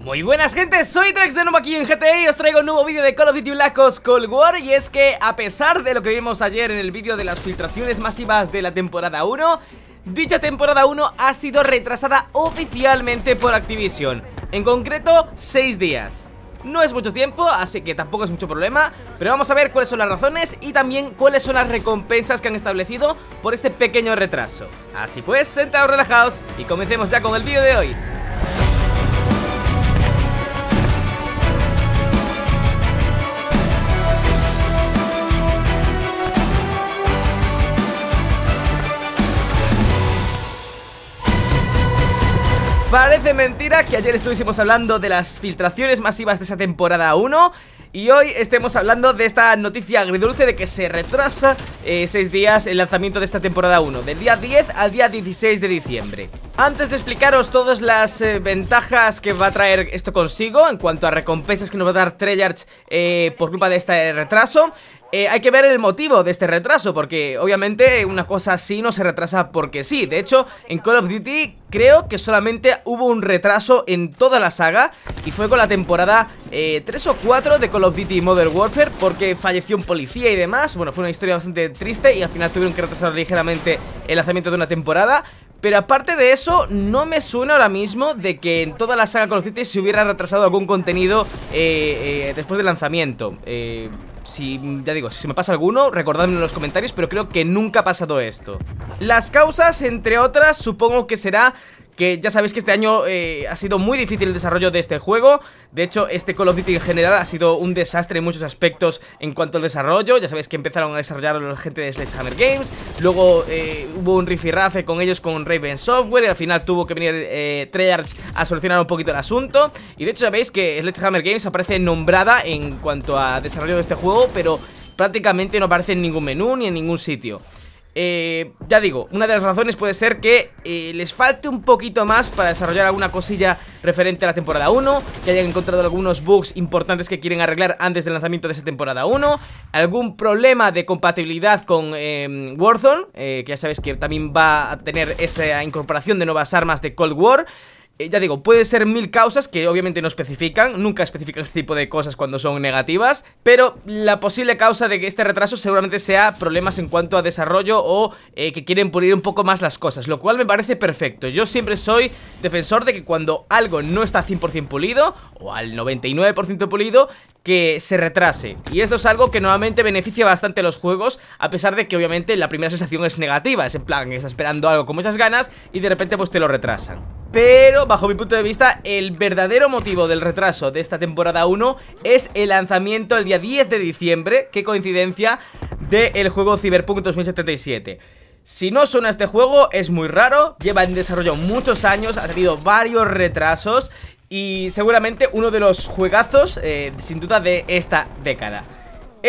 Muy buenas gente, soy Trex de nuevo aquí en GTA y os traigo un nuevo vídeo de Call of Duty Black Ops Cold War Y es que a pesar de lo que vimos ayer en el vídeo de las filtraciones masivas de la temporada 1 Dicha temporada 1 ha sido retrasada oficialmente por Activision En concreto, 6 días no es mucho tiempo, así que tampoco es mucho problema Pero vamos a ver cuáles son las razones y también cuáles son las recompensas que han establecido por este pequeño retraso Así pues, sentados relajados y comencemos ya con el vídeo de hoy Parece mentira que ayer estuviésemos hablando de las filtraciones masivas de esa temporada 1 y hoy estemos hablando de esta noticia agridulce de que se retrasa 6 eh, días el lanzamiento de esta temporada 1 Del día 10 al día 16 de diciembre Antes de explicaros todas las eh, ventajas que va a traer esto consigo En cuanto a recompensas que nos va a dar Treyarch eh, por culpa de este retraso eh, hay que ver el motivo de este retraso, porque obviamente una cosa así no se retrasa porque sí. De hecho, en Call of Duty creo que solamente hubo un retraso en toda la saga y fue con la temporada 3 eh, o 4 de Call of Duty Modern Warfare porque falleció un policía y demás. Bueno, fue una historia bastante triste y al final tuvieron que retrasar ligeramente el lanzamiento de una temporada. Pero aparte de eso, no me suena ahora mismo de que en toda la saga Call of Duty se hubiera retrasado algún contenido eh, después del lanzamiento. Eh, si, ya digo, si me pasa alguno, recordadme en los comentarios Pero creo que nunca ha pasado esto Las causas, entre otras, supongo que será que ya sabéis que este año eh, ha sido muy difícil el desarrollo de este juego. De hecho, este Call of Duty en general ha sido un desastre en muchos aspectos en cuanto al desarrollo. Ya sabéis que empezaron a desarrollar la gente de Sledgehammer Games. Luego eh, hubo un rifirrafe con ellos con Raven Software. Y al final tuvo que venir eh, Treyarch a solucionar un poquito el asunto. Y de hecho, sabéis que Sledgehammer Games aparece nombrada en cuanto a desarrollo de este juego, pero prácticamente no aparece en ningún menú ni en ningún sitio. Eh, ya digo, una de las razones puede ser que eh, les falte un poquito más para desarrollar alguna cosilla referente a la temporada 1, que hayan encontrado algunos bugs importantes que quieren arreglar antes del lanzamiento de esa temporada 1, algún problema de compatibilidad con em, Warzone, eh, que ya sabes que también va a tener esa incorporación de nuevas armas de Cold War. Eh, ya digo, puede ser mil causas que obviamente no especifican, nunca especifican este tipo de cosas cuando son negativas, pero la posible causa de que este retraso seguramente sea problemas en cuanto a desarrollo o eh, que quieren pulir un poco más las cosas, lo cual me parece perfecto. Yo siempre soy defensor de que cuando algo no está 100% pulido o al 99% pulido, que se retrase Y esto es algo que nuevamente beneficia bastante a los juegos A pesar de que obviamente la primera sensación es negativa Es en plan, estás esperando algo con muchas ganas Y de repente pues te lo retrasan pero, bajo mi punto de vista, el verdadero motivo del retraso de esta temporada 1 es el lanzamiento el día 10 de diciembre, qué coincidencia, del el juego Cyberpunk 2077. Si no suena este juego, es muy raro, lleva en desarrollo muchos años, ha tenido varios retrasos y seguramente uno de los juegazos, eh, sin duda, de esta década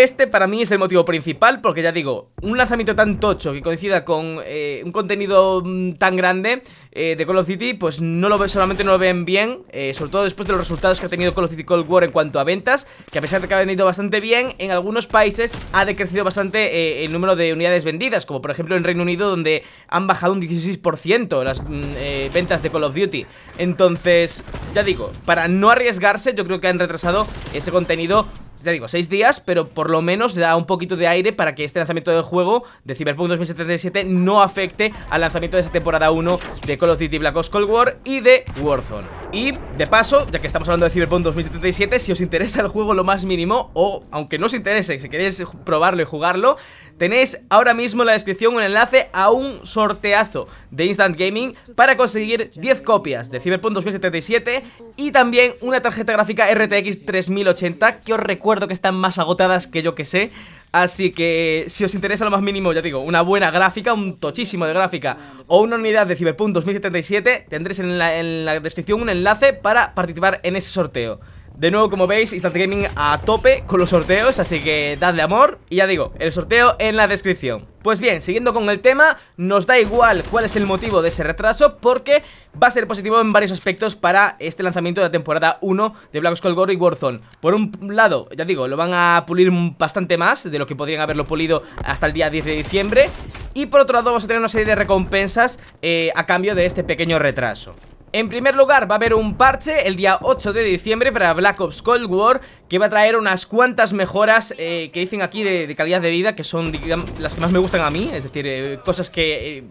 este para mí es el motivo principal porque ya digo, un lanzamiento tan tocho que coincida con eh, un contenido mm, tan grande eh, de Call of Duty, pues no lo ven, solamente no lo ven bien, eh, sobre todo después de los resultados que ha tenido Call of Duty Cold War en cuanto a ventas, que a pesar de que ha vendido bastante bien, en algunos países ha decrecido bastante el número de unidades vendidas, como por ejemplo en Reino Unido donde han bajado un 16% las mm, ventas de Call of Duty. Entonces, ya digo, para no arriesgarse, yo creo que han retrasado ese contenido ya digo, seis días, pero por lo menos da un poquito de aire para que este lanzamiento del juego de Cyberpunk 2077 no afecte al lanzamiento de esta temporada 1 de Call of Duty Black Ops Cold War y de Warzone. Y de paso, ya que estamos hablando de Cyberpunk 2077 Si os interesa el juego lo más mínimo O aunque no os interese, si queréis probarlo y jugarlo Tenéis ahora mismo en la descripción un enlace a un sorteazo de Instant Gaming Para conseguir 10 copias de Cyberpunk 2077 Y también una tarjeta gráfica RTX 3080 Que os recuerdo que están más agotadas que yo que sé Así que si os interesa lo más mínimo, ya digo, una buena gráfica, un tochísimo de gráfica o una unidad de Cyberpunk 2077, tendréis en la, en la descripción un enlace para participar en ese sorteo. De nuevo, como veis, Instant Gaming a tope con los sorteos, así que dadle amor Y ya digo, el sorteo en la descripción Pues bien, siguiendo con el tema, nos da igual cuál es el motivo de ese retraso Porque va a ser positivo en varios aspectos para este lanzamiento de la temporada 1 de Black Skull War y Warzone Por un lado, ya digo, lo van a pulir bastante más de lo que podrían haberlo pulido hasta el día 10 de diciembre Y por otro lado vamos a tener una serie de recompensas eh, a cambio de este pequeño retraso en primer lugar va a haber un parche el día 8 de diciembre para Black Ops Cold War Que va a traer unas cuantas mejoras eh, que dicen aquí de, calidad de vida Que son las que más me gustan a mí Es decir, eh, cosas que... Eh,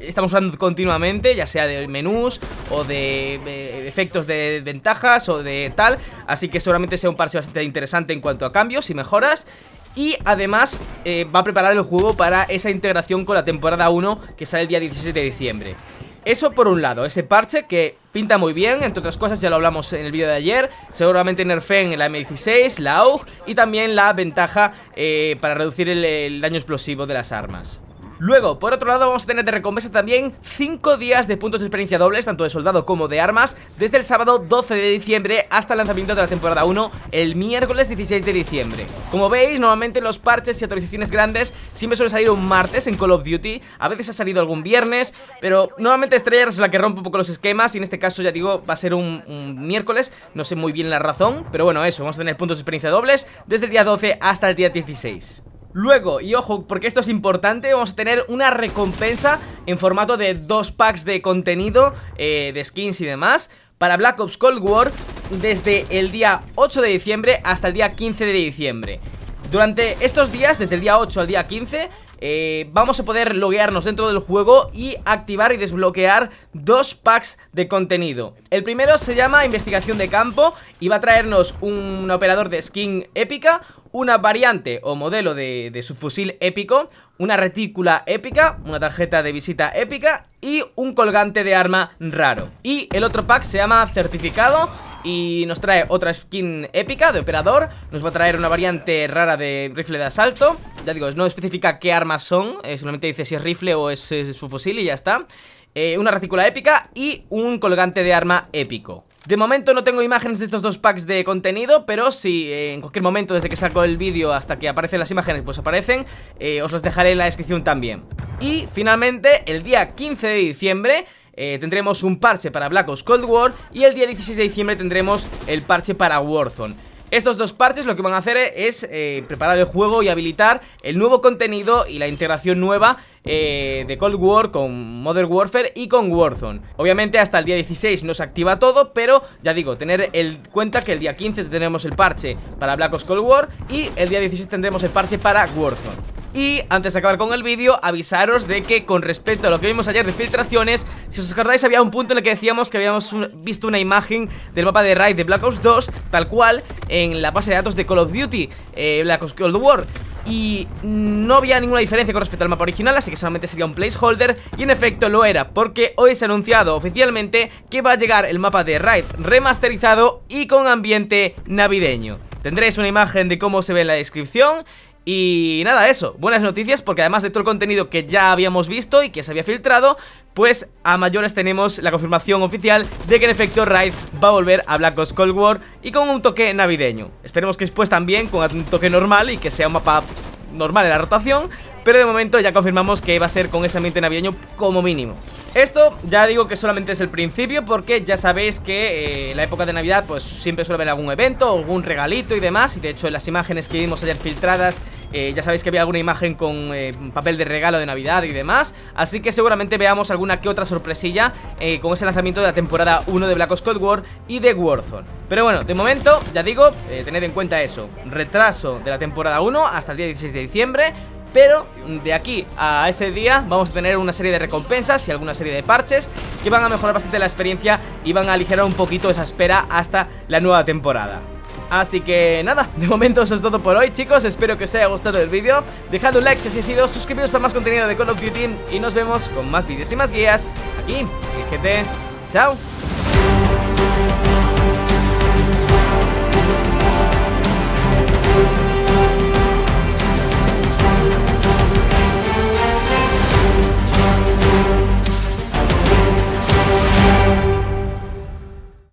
estamos usando continuamente, ya sea de menús o de, efectos de ventajas o de tal, así que seguramente sea un parche bastante interesante en cuanto a cambios y mejoras. Y además va a preparar el juego para esa integración con la temporada 1 que sale el día 17 de diciembre. Eso por un lado, ese parche que pinta muy bien, entre otras cosas ya lo hablamos en el vídeo de ayer, seguramente en la M16, la AUG y también la ventaja eh, para reducir el daño explosivo de las armas. Luego, por otro lado, vamos a tener de recompensa también 5 días de puntos de experiencia dobles, tanto de soldado como de armas, desde el sábado 12 de diciembre hasta el lanzamiento de la temporada 1, el miércoles 16 de diciembre. Como veis, normalmente los parches y actualizaciones grandes siempre suelen salir un martes en Call of Duty, a veces ha salido algún viernes, pero normalmente estrella es la que rompe un poco los esquemas y en este caso, ya digo, va a ser un miércoles, no sé muy bien la razón, pero bueno, eso, vamos a tener puntos de experiencia dobles desde el día 12 hasta el día 16. Luego, y ojo, porque esto es importante, vamos a tener una recompensa en formato de dos packs de contenido, eh, de skins y demás, para Black Ops Cold War desde el día 8 de diciembre hasta el día 15 de diciembre. Durante estos días, desde el día 8 al día 15, eh, vamos a poder loguearnos dentro del juego y activar y desbloquear dos packs de contenido. El primero se llama Investigación de Campo y va a traernos un operador de skin épica, una variante o modelo de, de subfusil épico, una retícula épica, una tarjeta de visita épica y un colgante de arma raro. Y el otro pack se llama Certificado y nos trae otra skin épica de operador, nos va a traer una variante rara de rifle de asalto, ya digo, no especifica qué armas son, solamente eh, simplemente dice si es rifle o es, su fusil y ya está. Eh, una retícula épica y un colgante de arma épico. De momento no tengo imágenes de estos dos packs de contenido, pero si eh, en cualquier momento desde que saco el vídeo hasta que aparecen las imágenes, pues aparecen, os los dejaré en la descripción también. Y finalmente, el día 15 de diciembre... tendremos un parche para Black Ops Cold War y el día 16 de diciembre tendremos el parche para Warzone. Estos dos parches lo que van a hacer es eh, preparar el juego y habilitar el nuevo contenido y la integración nueva eh, de Cold War con Modern Warfare y con Warzone. Obviamente hasta el día 16 no se activa todo, pero ya digo, tener en cuenta que el día 15 tendremos el parche para Black Ops Cold War y el día 16 tendremos el parche para Warzone. Y antes de acabar con el vídeo, avisaros de que con respecto a lo que vimos ayer de filtraciones Si os acordáis había un punto en el que decíamos que habíamos visto una imagen del mapa de Raid de Black Ops 2 Tal cual en la base de datos de Call of Duty, eh, Black Ops Cold War y no había ninguna diferencia con respecto al mapa original, así que solamente sería un placeholder y en efecto lo era, porque hoy se ha anunciado oficialmente que va a llegar el mapa de Raid remasterizado y con ambiente navideño. Tendréis una imagen de cómo se ve en la descripción y nada, eso, buenas noticias porque además de todo el contenido que ya habíamos visto y que se había filtrado Pues a mayores tenemos la confirmación oficial de que en efecto Raid va a volver a Black Ops Cold War Y con un toque navideño Esperemos que después también con un toque normal y que sea un mapa normal en la rotación Pero de momento ya confirmamos que va a ser con ese ambiente navideño como mínimo esto ya digo que solamente es el principio porque ya sabéis que en eh, la época de Navidad pues siempre suele haber algún evento, algún regalito y demás Y de hecho en las imágenes que vimos ayer filtradas eh, ya sabéis que había alguna imagen con eh, papel de regalo de Navidad y demás Así que seguramente veamos alguna que otra sorpresilla con ese lanzamiento de la temporada 1 de Black Ops Cold War y de Warzone Pero bueno, de momento, ya digo, tened en cuenta eso Retraso de la temporada 1 hasta el día 16 de diciembre pero de aquí a ese día vamos a tener una serie de recompensas y alguna serie de parches que van a mejorar bastante la experiencia y van a aligerar un poquito esa espera hasta la nueva temporada. Así que nada, de momento eso es todo por hoy chicos, espero que os haya gustado el vídeo Dejad un like si así ha sido, suscribiros para más contenido de Call of Duty Y nos vemos con más vídeos y más guías aquí en GT, chao